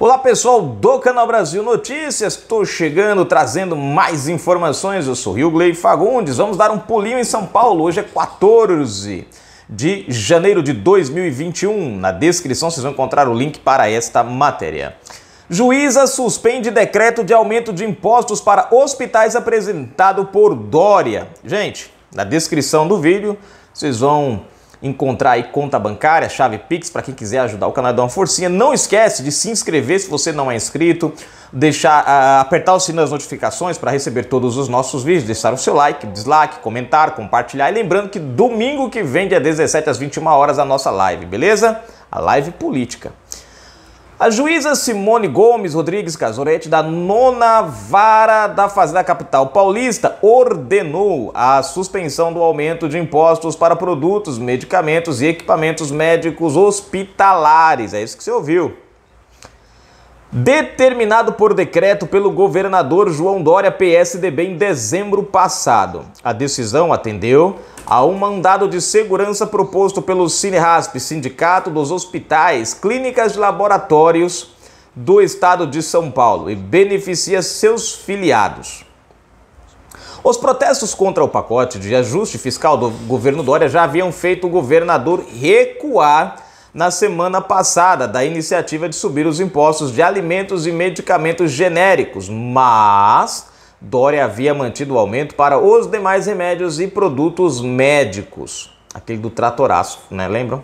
Olá pessoal do Canal Brasil Notícias, estou chegando trazendo mais informações. Eu sou Rio Glei Fagundes, vamos dar um pulinho em São Paulo. Hoje é 14 de janeiro de 2021. Na descrição vocês vão encontrar o link para esta matéria. Juíza suspende decreto de aumento de impostos para hospitais apresentado por Dória. Gente, na descrição do vídeo vocês vão encontrar aí conta bancária, chave Pix para quem quiser ajudar o canal a dar uma forcinha. Não esquece de se inscrever se você não é inscrito, deixar uh, apertar o sininho das notificações para receber todos os nossos vídeos, deixar o seu like, dislike, comentar, compartilhar e lembrando que domingo que vem dia 17 às 21 horas a nossa live, beleza? A live política. A juíza Simone Gomes Rodrigues Casoretti, da nona vara da Fazenda Capital Paulista, ordenou a suspensão do aumento de impostos para produtos, medicamentos e equipamentos médicos hospitalares. É isso que você ouviu. Determinado por decreto pelo governador João Dória PSDB em dezembro passado. A decisão atendeu a um mandado de segurança proposto pelo Cinerasp, Sindicato dos Hospitais, Clínicas e Laboratórios do Estado de São Paulo, e beneficia seus filiados. Os protestos contra o pacote de ajuste fiscal do governo Dória já haviam feito o governador recuar na semana passada da iniciativa de subir os impostos de alimentos e medicamentos genéricos, mas Dória havia mantido o aumento para os demais remédios e produtos médicos. Aquele do tratoraço, né? Lembram?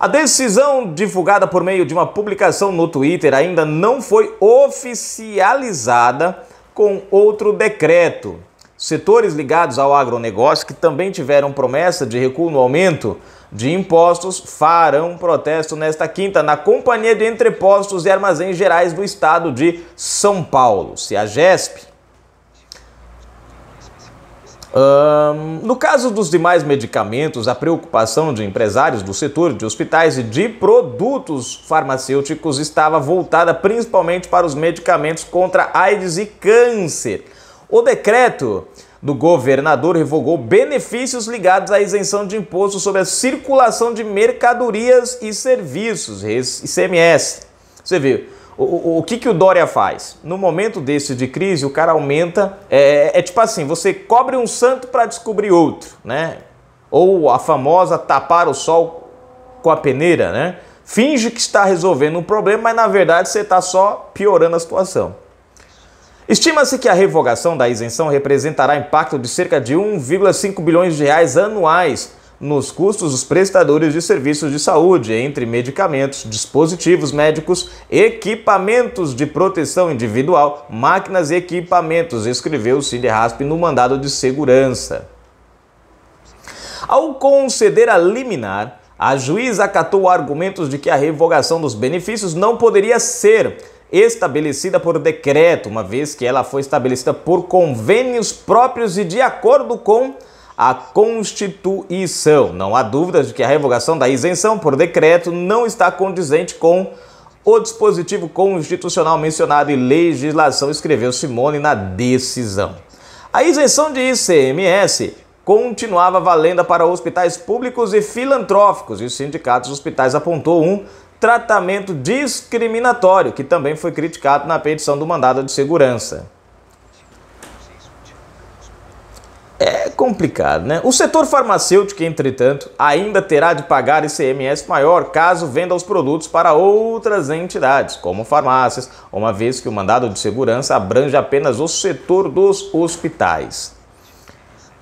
A decisão divulgada por meio de uma publicação no Twitter ainda não foi oficializada com outro decreto. Setores ligados ao agronegócio que também tiveram promessa de recuo no aumento de impostos farão protesto nesta quinta na Companhia de Entrepostos e Armazéns Gerais do Estado de São Paulo. Se a GESP um, no caso dos demais medicamentos, a preocupação de empresários do setor de hospitais e de produtos farmacêuticos estava voltada principalmente para os medicamentos contra AIDS e câncer. O decreto do governador revogou benefícios ligados à isenção de imposto sobre a circulação de mercadorias e serviços, ICMS. Você viu? O, o, o, que, que o Dória faz? No momento desse de crise, o cara aumenta. É, é, é tipo assim: você cobre um santo para descobrir outro, né? Ou a famosa tapar o sol com a peneira, né? Finge que está resolvendo um problema, mas na verdade você está só piorando a situação. Estima-se que a revogação da isenção representará impacto de cerca de 1,5 bilhões de reais anuais nos custos dos prestadores de serviços de saúde, entre medicamentos, dispositivos médicos, equipamentos de proteção individual, máquinas e equipamentos, escreveu Cid Rasp no mandado de segurança. Ao conceder a liminar, a juíza acatou argumentos de que a revogação dos benefícios não poderia ser estabelecida por decreto, uma vez que ela foi estabelecida por convênios próprios e de acordo com a Constituição. Não há dúvidas de que a revogação da isenção por decreto não está condizente com o dispositivo constitucional mencionado e legislação, escreveu Simone na decisão. A isenção de ICMS continuava valendo para hospitais públicos e filantróficos, e os sindicatos hospitais apontou um tratamento discriminatório, que também foi criticado na petição do mandado de segurança. É complicado, né? O setor farmacêutico, entretanto, ainda terá de pagar ICMS maior caso venda os produtos para outras entidades, como farmácias, uma vez que o mandado de segurança abrange apenas o setor dos hospitais.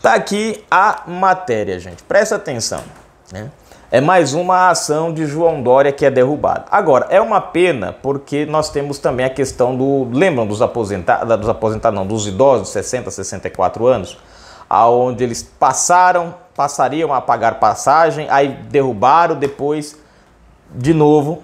Tá aqui a matéria, gente. Presta atenção, né? é mais uma ação de João Dória que é derrubada. Agora, é uma pena porque nós temos também a questão do. Lembram dos aposentados, dos aposentados, não, dos idosos, 60, 64 anos, aonde eles passaram, passariam a pagar passagem, aí derrubaram, depois, de novo,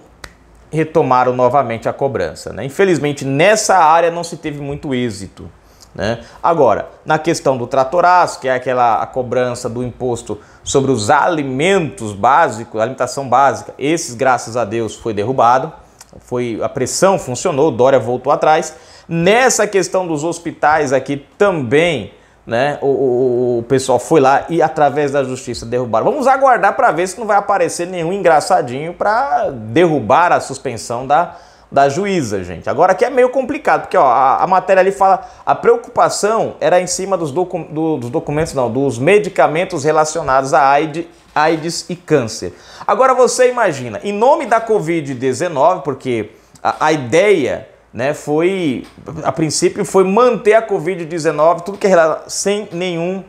retomaram novamente a cobrança. Né? Infelizmente, nessa área não se teve muito êxito. Né? Agora, na questão do tratoraço, que é aquela a cobrança do imposto sobre os alimentos básicos, alimentação básica, esses, graças a Deus, foi derrubado, foi a pressão funcionou, Dória voltou atrás. Nessa questão dos hospitais aqui também, né, o, o, o pessoal foi lá e através da justiça derrubaram. Vamos aguardar para ver se não vai aparecer nenhum engraçadinho para derrubar a suspensão da da juíza, gente. Agora aqui é meio complicado, porque ó, a, a matéria ali fala a preocupação era em cima dos, docu do, dos documentos, não, dos medicamentos relacionados à AIDS, AIDS e câncer. Agora você imagina, em nome da Covid-19, porque a, a ideia né, foi, a princípio, foi manter a Covid-19, tudo que era sem nenhum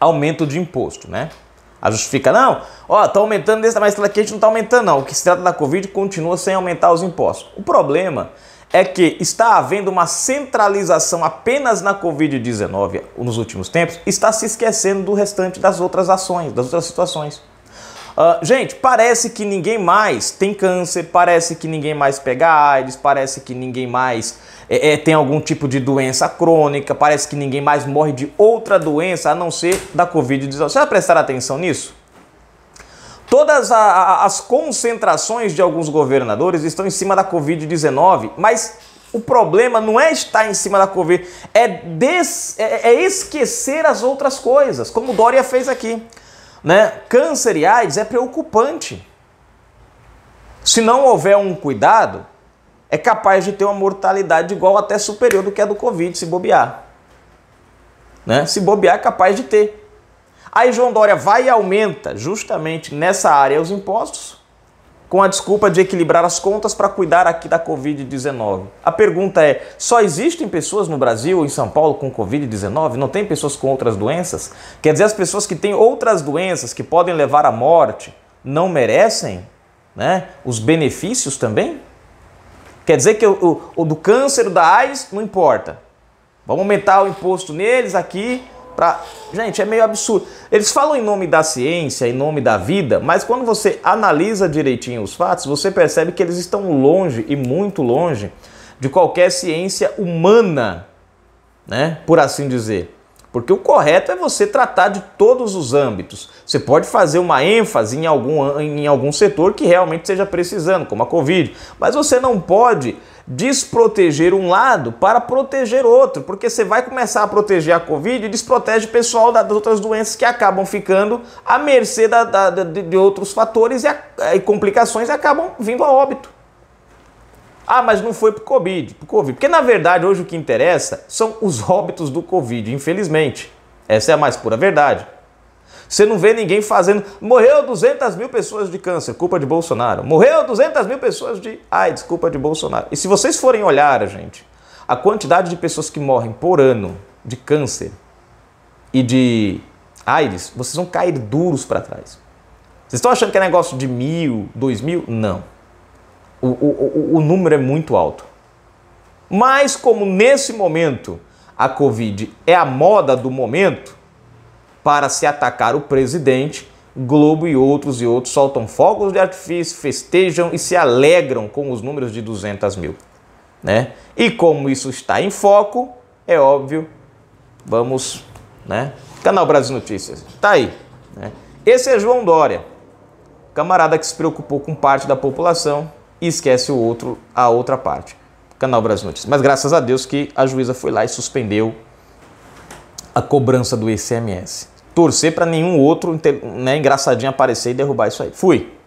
aumento de imposto, né? A justifica, não, ó, tá aumentando desse, mais aqui a gente não tá aumentando, não. O que se trata da Covid continua sem aumentar os impostos. O problema é que está havendo uma centralização apenas na Covid-19 nos últimos tempos, está se esquecendo do restante das outras ações, das outras situações. Uh, gente, parece que ninguém mais tem câncer, parece que ninguém mais pega AIDS, parece que ninguém mais é, é, tem algum tipo de doença crônica, parece que ninguém mais morre de outra doença a não ser da Covid-19. Você vai prestar atenção nisso? Todas a, a, as concentrações de alguns governadores estão em cima da Covid-19, mas o problema não é estar em cima da Covid, é, des, é, é esquecer as outras coisas, como Dória fez aqui né, câncer e AIDS é preocupante. Se não houver um cuidado, é capaz de ter uma mortalidade igual até superior do que a do Covid, se bobear. Né? Se bobear, é capaz de ter. Aí João Dória vai e aumenta justamente nessa área os impostos, com a desculpa de equilibrar as contas para cuidar aqui da Covid-19. A pergunta é: só existem pessoas no Brasil ou em São Paulo com Covid-19? Não tem pessoas com outras doenças? Quer dizer, as pessoas que têm outras doenças que podem levar à morte não merecem né, os benefícios também? Quer dizer que o, o, o do câncer, da AIDS, não importa. Vamos aumentar o imposto neles aqui Pra... Gente, é meio absurdo. Eles falam em nome da ciência, em nome da vida, mas quando você analisa direitinho os fatos, você percebe que eles estão longe e muito longe de qualquer ciência humana, né? Por assim dizer. Porque o correto é você tratar de todos os âmbitos. Você pode fazer uma ênfase em algum, em algum setor que realmente esteja precisando, como a Covid, mas você não pode desproteger um lado para proteger outro, porque você vai começar a proteger a Covid e desprotege o pessoal das outras doenças que acabam ficando à mercê da, da, de, de, outros fatores e, a, e complicações e acabam vindo a óbito. Ah, mas não foi por COVID, por Covid. Porque na verdade hoje o que interessa são os óbitos do Covid, infelizmente. Essa é a mais pura verdade. Você não vê ninguém fazendo. Morreu 200 mil pessoas de câncer, culpa de Bolsonaro. Morreu 200 mil pessoas de AIDS, culpa de Bolsonaro. E se vocês forem olhar, gente, a quantidade de pessoas que morrem por ano de câncer e de AIDS, vocês vão cair duros para trás. Vocês estão achando que é negócio de mil, dois mil? Não. O, o, o, número é muito alto. Mas como nesse momento a Covid é a moda do momento, para se atacar o presidente, Globo e outros e outros soltam fogos de artifício, festejam e se alegram com os números de 200 mil. Né? E como isso está em foco, é óbvio, vamos. Né? Canal Brasil Notícias, tá aí. Né? Esse é João Dória, camarada que se preocupou com parte da população e esquece o outro, a outra parte. Canal Brasil Notícias. Mas graças a Deus que a juíza foi lá e suspendeu a cobrança do ICMS torcer para nenhum outro né, engraçadinho aparecer e derrubar isso aí. Fui!